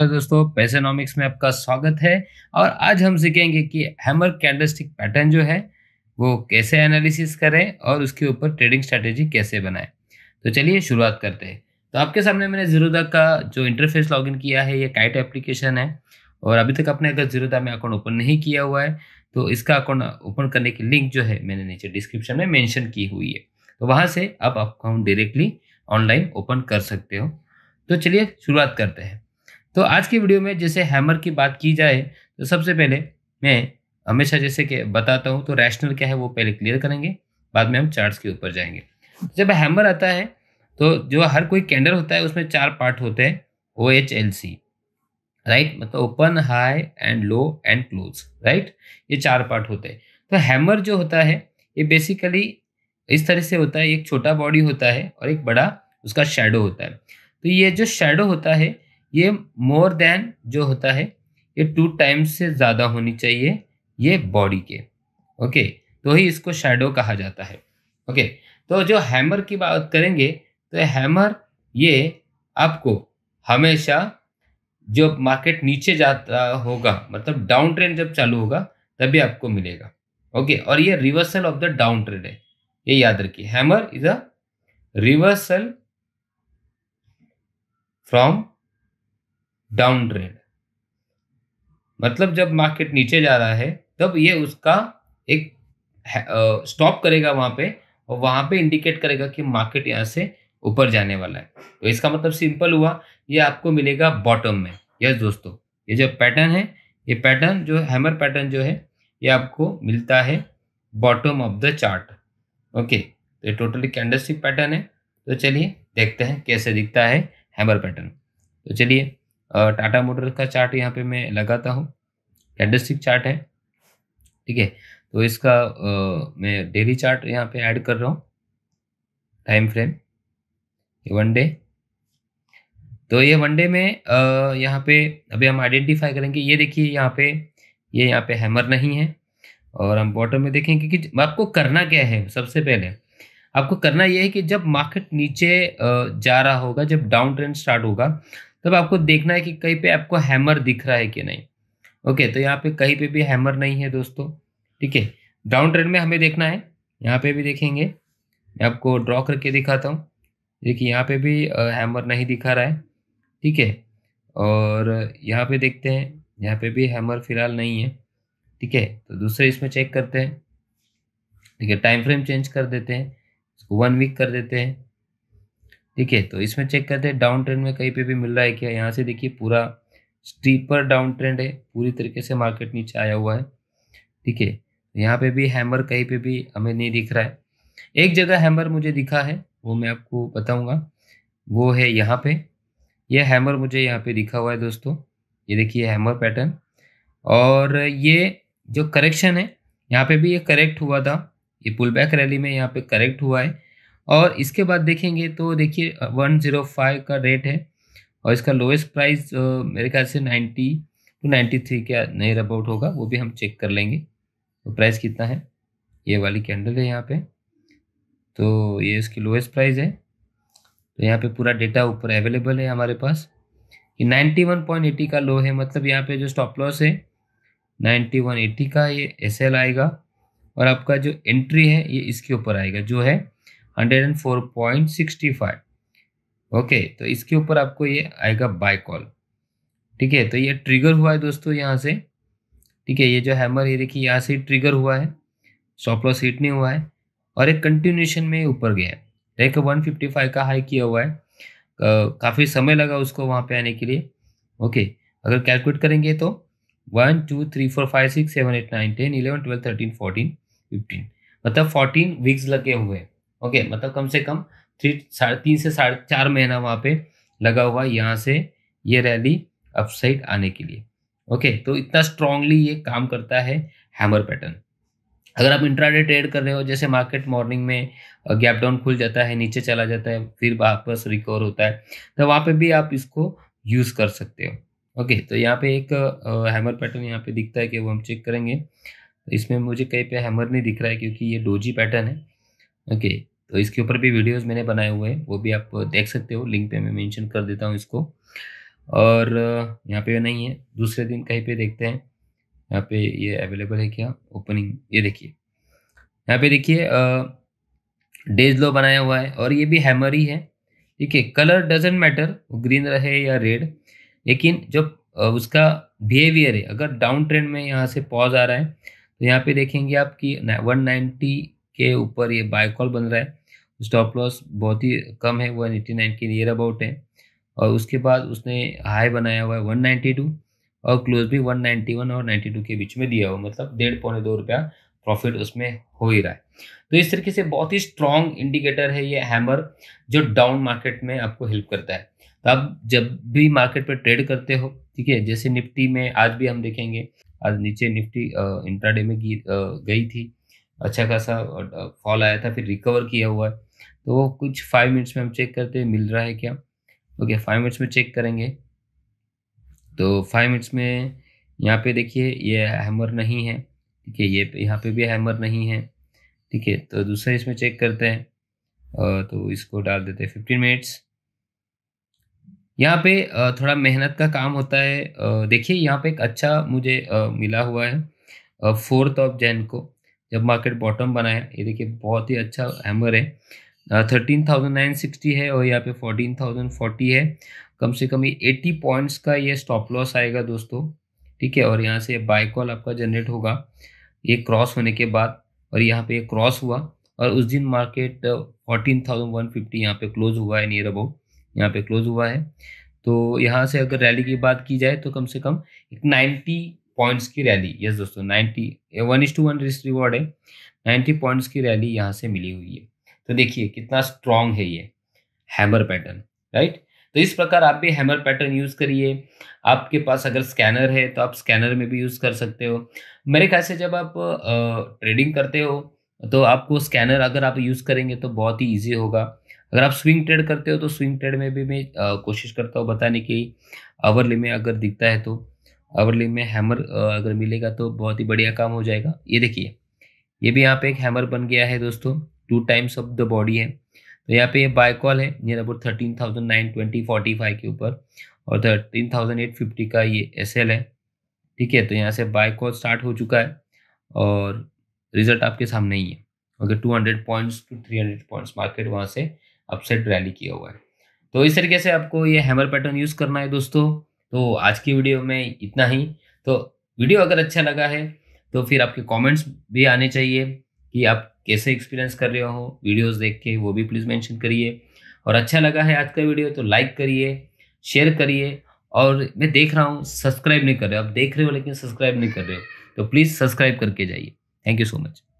नमस्कार दोस्तों पैसेनॉमिक्स में आपका स्वागत है और आज हम सीखेंगे कि हैमर कैंडलस्टिक पैटर्न जो है वो कैसे एनालिसिस करें और उसके ऊपर ट्रेडिंग स्ट्रैटेजी कैसे बनाएं तो चलिए शुरुआत करते हैं तो आपके सामने मैंने जीरोदा का जो इंटरफेस लॉगिन किया है ये काइट एप्लीकेशन है और अभी तक आपने अगर जीरोदा में अकाउंट ओपन नहीं किया हुआ है तो इसका अकाउंट ओपन करने की लिंक जो है मैंने नीचे डिस्क्रिप्शन में मैंशन की हुई है तो वहाँ से आप अकाउंट डायरेक्टली ऑनलाइन ओपन कर सकते हो तो चलिए शुरुआत करते हैं तो आज की वीडियो में जैसे हैमर की बात की जाए तो सबसे पहले मैं हमेशा जैसे कि बताता हूँ तो रैशनल क्या है वो पहले क्लियर करेंगे बाद में हम चार्ट्स के ऊपर जाएंगे जब हैमर आता है तो जो हर कोई कैंडल होता है उसमें चार पार्ट होते हैं O H L C right मतलब open high and low and close right ये चार पार्ट होते हैं तो हैमर जो होता है ये बेसिकली इस तरह से होता है एक छोटा बॉडी होता है और एक बड़ा उसका शेडो होता है तो ये जो शेडो होता है ये मोर देन जो होता है ये टू टाइम्स से ज़्यादा होनी चाहिए ये बॉडी के ओके तो ही इसको शेडो कहा जाता है ओके तो जो हैमर की बात करेंगे तो हैमर ये आपको हमेशा जो मार्केट नीचे जाता होगा मतलब डाउन ट्रेंड जब चालू होगा तभी आपको मिलेगा ओके और ये reversal of the down trend है ये याद रखिए hammer is a reversal from down trend मतलब जब मार्केट नीचे जा रहा है तब ये उसका एक स्टॉप करेगा वहां पे और वहां पे इंडिकेट करेगा कि मार्केट यहाँ से ऊपर जाने वाला है तो इसका मतलब सिंपल हुआ ये आपको मिलेगा बॉटम में यस दोस्तों ये जो पैटर्न है ये पैटर्न जो हैमर पैटर्न जो है ये आपको मिलता है bottom of the chart okay तो ये टोटली कैंडलस्टिक पैटर्न है तो चलिए देखते हैं कैसे दिखता है हैमर पैटर्न तो चलिए टाटा मोटर्स का चार्ट यहाँ पे मैं लगाता हूँ कैंडलस्टिक चार्ट है ठीक है तो इसका आ, मैं डेली चार्ट यहाँ पे ऐड कर रहा हूँ टाइम फ्रेम वन डे तो ये वन डे में आ, यहाँ पे अभी हम आइडेंटिफाई करेंगे ये देखिए यहाँ पे ये यहाँ पे हैमर नहीं है और हम बॉटम में देखेंगे कि आपको करना क्या है सबसे पहले आपको करना यह है कि जब मार्केट नीचे जा रहा होगा जब डाउन ट्रेंड स्टार्ट होगा तब आपको देखना है कि कहीं पे आपको हैमर दिख रहा है कि नहीं ओके तो यहाँ पे कहीं पे भी हैमर नहीं है दोस्तों ठीक है डाउन ट्रेंड में हमें देखना है यहाँ पे भी देखेंगे मैं आपको ड्रॉ करके दिखाता हूँ देखिए यहाँ पे भी हैमर नहीं दिखा रहा है ठीक है और यहाँ पे देखते हैं यहाँ पे भी हैमर फिलहाल नहीं है ठीक है तो दूसरे इसमें चेक करते हैं ठीक है टाइम फ्रेम चेंज कर देते हैं इसको वन वीक कर देते हैं ठीक है तो इसमें चेक करते हैं डाउन ट्रेंड में कहीं पे भी मिल रहा है क्या यहाँ से देखिए पूरा स्टीपर डाउन ट्रेंड है पूरी तरीके से मार्केट नीचे आया हुआ है ठीक है यहाँ पे भी हैमर कहीं पे भी हमें नहीं दिख रहा है एक जगह हैमर मुझे दिखा है वो मैं आपको बताऊंगा वो है यहाँ पे ये यह हैमर मुझे यहाँ पे दिखा हुआ है दोस्तों ये देखिए हैमर पैटर्न और ये जो करेक्शन है यहाँ पे भी ये करेक्ट हुआ था ये पुल बैक रैली में यहाँ पे करेक्ट हुआ है और इसके बाद देखेंगे तो देखिए वन ज़ीरो फाइव का रेट है और इसका लोएस्ट प्राइस मेरे ख्याल से नाइन्टी टू नाइन्टी थ्री का नियर अबाउट होगा वो भी हम चेक कर लेंगे तो प्राइस कितना है ये वाली कैंडल है यहाँ पे तो ये इसकी लोएस्ट प्राइस है तो यहाँ पे पूरा डेटा ऊपर अवेलेबल है हमारे पास कि 91.80 का लो है मतलब यहाँ पे जो स्टॉप लॉस है एटी का ये एस आएगा और आपका जो एंट्री है ये इसके ऊपर आएगा जो है 104.65 ओके तो इसके ऊपर आपको ये आएगा बाय कॉल ठीक है तो ये ट्रिगर हुआ है दोस्तों यहाँ से ठीक है ये जो हैमर ये देखिए यहाँ से ट्रिगर हुआ है स्टॉप लॉस हिट नहीं हुआ है और एक कंटिन्यूशन में ऊपर गया है देखो वन का हाई किया हुआ है काफ़ी समय लगा उसको वहाँ पे आने के लिए ओके अगर कैलकुलेट करेंगे तो one two three four five six seven eight nine ten eleven twelve thirteen fourteen fifteen मतलब फोर्टीन वीक्स लगे हुए हैं ओके मतलब कम से कम थ्री साढ़े तीन से साढ़े चार महीना वहाँ पे लगा हुआ यहाँ से ये रैली अपसाइड आने के लिए ओके तो इतना स्ट्रांगली ये काम करता है हैमर पैटर्न अगर आप इंट्राडे ट्रेड कर रहे हो जैसे मार्केट मॉर्निंग में गैप डाउन खुल जाता है नीचे चला जाता है फिर वापस रिकवर होता है तो वहाँ पे भी आप इसको यूज़ कर सकते हो ओके तो यहाँ पे एक हैमर पैटर्न यहाँ पे दिखता है कि वो हम चेक करेंगे इसमें मुझे कहीं पे हैमर नहीं दिख रहा है क्योंकि ये डोजी पैटर्न है ओके तो इसके ऊपर भी वीडियोस मैंने बनाए हुए हैं वो भी आप देख सकते हो लिंक पे मैं मेंशन कर देता हूँ इसको और यहाँ पे नहीं है दूसरे दिन कहीं पे देखते हैं यहाँ पे ये अवेलेबल है क्या ओपनिंग ये देखिए यहाँ पे देखिए डेज लो बनाया हुआ है और ये भी हैमर ही है ठीक है कलर डजेंट मैटर ग्रीन रहे या रेड लेकिन जब उसका बिहेवियर है अगर डाउन ट्रेंड में यहाँ से पॉज आ रहा है तो यहाँ पे देखेंगे आप कि वन नाइन्टी के ऊपर ये बायकॉल बन रहा है स्टॉप लॉस बहुत ही कम है वन एट्टी नाइन के नियर अबाउट है और उसके बाद उसने हाई बनाया हुआ है वन नाइन्टी टू और क्लोज भी वन नाइन्टी वन और नाइन्टी टू के बीच में दिया हुआ मतलब डेढ़ पौने दो रुपया प्रॉफिट उसमें हो ही रहा है तो इस तरीके से बहुत ही स्ट्रॉन्ग इंडिकेटर है ये हैमर जो डाउन मार्केट में आपको हेल्प करता है तो आप जब भी मार्केट पर ट्रेड करते हो ठीक है जैसे निफ्टी में आज भी हम देखेंगे आज नीचे निफ्टी इंट्राडे में गई थी अच्छा खासा फॉल आया था फिर रिकवर किया हुआ है तो वो कुछ फाइव मिनट्स में हम चेक करते हैं मिल रहा है क्या ओके फाइव मिनट्स में चेक करेंगे तो फाइव मिनट्स में यहाँ पे देखिए ये हैमर नहीं है ठीक है ये यहाँ पे भी हैमर नहीं है ठीक है तो दूसरा इसमें चेक करते हैं तो इसको डाल देते हैं फिफ्टीन मिनट्स यहाँ पे थोड़ा मेहनत का काम होता है देखिए यहाँ पे एक अच्छा मुझे मिला हुआ है फोर्थ ऑफ जैन को जब मार्केट बॉटम बनाया ये देखिए बहुत ही अच्छा हैमर है थर्टीन थाउजेंड नाइन सिक्सटी है और यहाँ पे फोर्टीन थाउजेंड फोर्टी है कम से कम ये एट्टी पॉइंट्स का ये स्टॉप लॉस आएगा दोस्तों ठीक है और यहाँ से बाय कॉल आपका जनरेट होगा ये क्रॉस होने के बाद और यहाँ पे क्रॉस हुआ और उस दिन market fourteen thousand one fifty यहाँ पे क्लोज हुआ है नियर अबाउट यहाँ पे क्लोज हुआ है तो यहाँ से अगर रैली की बात की जाए तो कम से कम एक नाइन्टी पॉइंट्स की रैली यस दोस्तों ninety one is to one risk reward है नाइन्टी पॉइंट्स की रैली यहाँ से मिली हुई है तो देखिए कितना स्ट्रांग है ये हैमर पैटर्न राइट तो इस प्रकार आप भी हैमर पैटर्न यूज़ करिए आपके पास अगर स्कैनर है तो आप स्कैनर में भी यूज़ कर सकते हो मेरे ख्याल से जब आप ट्रेडिंग करते हो तो आपको स्कैनर अगर आप यूज़ करेंगे तो बहुत ही ईजी होगा अगर आप स्विंग ट्रेड करते हो तो स्विंग ट्रेड में भी मैं कोशिश करता हूँ बताने की आवरली में अगर दिखता है तो अवरली में हैमर अगर मिलेगा तो बहुत ही बढ़िया काम हो जाएगा ये देखिए ये भी यहाँ पे एक हैमर बन गया है दोस्तों two times of the body है तो यहाँ पे ये बायकॉल है near about thirteen thousand nine twenty forty five के ऊपर और थर्टीन थाउजेंड एट फिफ्टी का ये एस एल है ठीक है तो यहाँ से बायकॉल स्टार्ट हो चुका है और रिजल्ट आपके सामने ही है अगर two hundred points two three hundred points market वहाँ से अपसेट रैली किया हुआ है तो इस तरीके से आपको ये हैमर पैटर्न यूज़ करना है दोस्तों तो आज की वीडियो में इतना ही तो वीडियो अगर अच्छा लगा है तो फिर आपके कमेंट्स भी आने चाहिए कि आप कैसे एक्सपीरियंस कर रहे हो वीडियोस देख के वो भी प्लीज़ मेंशन करिए और अच्छा लगा है आज का वीडियो तो लाइक करिए शेयर करिए और मैं देख रहा हूँ सब्सक्राइब नहीं कर रहे हो आप देख रहे हो लेकिन सब्सक्राइब नहीं कर रहे हो तो प्लीज़ सब्सक्राइब करके जाइए थैंक यू सो मच